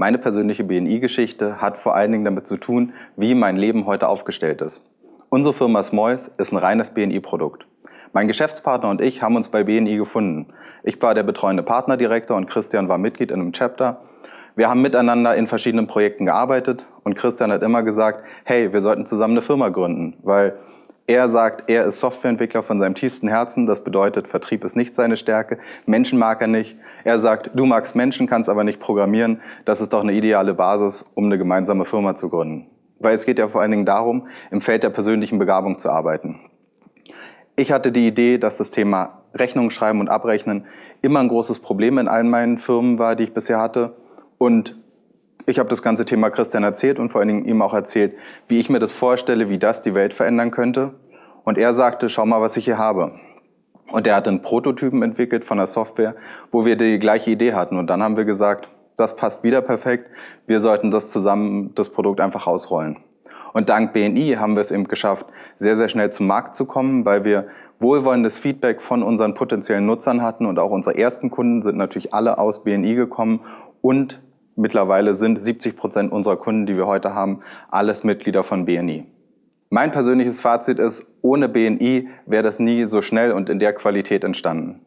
Meine persönliche BNI-Geschichte hat vor allen Dingen damit zu tun, wie mein Leben heute aufgestellt ist. Unsere Firma Smoys ist ein reines BNI-Produkt. Mein Geschäftspartner und ich haben uns bei BNI gefunden. Ich war der betreuende Partnerdirektor und Christian war Mitglied in einem Chapter. Wir haben miteinander in verschiedenen Projekten gearbeitet und Christian hat immer gesagt, hey, wir sollten zusammen eine Firma gründen, weil er sagt, er ist Softwareentwickler von seinem tiefsten Herzen. Das bedeutet, Vertrieb ist nicht seine Stärke. Menschen mag er nicht. Er sagt, du magst Menschen, kannst aber nicht programmieren. Das ist doch eine ideale Basis, um eine gemeinsame Firma zu gründen. Weil es geht ja vor allen Dingen darum, im Feld der persönlichen Begabung zu arbeiten. Ich hatte die Idee, dass das Thema Rechnung schreiben und abrechnen immer ein großes Problem in allen meinen Firmen war, die ich bisher hatte. Und ich habe das ganze Thema Christian erzählt und vor allen Dingen ihm auch erzählt, wie ich mir das vorstelle, wie das die Welt verändern könnte. Und er sagte, schau mal, was ich hier habe. Und er hat einen Prototypen entwickelt von der Software, wo wir die gleiche Idee hatten. Und dann haben wir gesagt, das passt wieder perfekt. Wir sollten das zusammen, das Produkt einfach ausrollen. Und dank BNI haben wir es eben geschafft, sehr, sehr schnell zum Markt zu kommen, weil wir wohlwollendes Feedback von unseren potenziellen Nutzern hatten und auch unsere ersten Kunden sind natürlich alle aus BNI gekommen und mittlerweile sind 70 Prozent unserer Kunden, die wir heute haben, alles Mitglieder von BNI. Mein persönliches Fazit ist, ohne BNI wäre das nie so schnell und in der Qualität entstanden.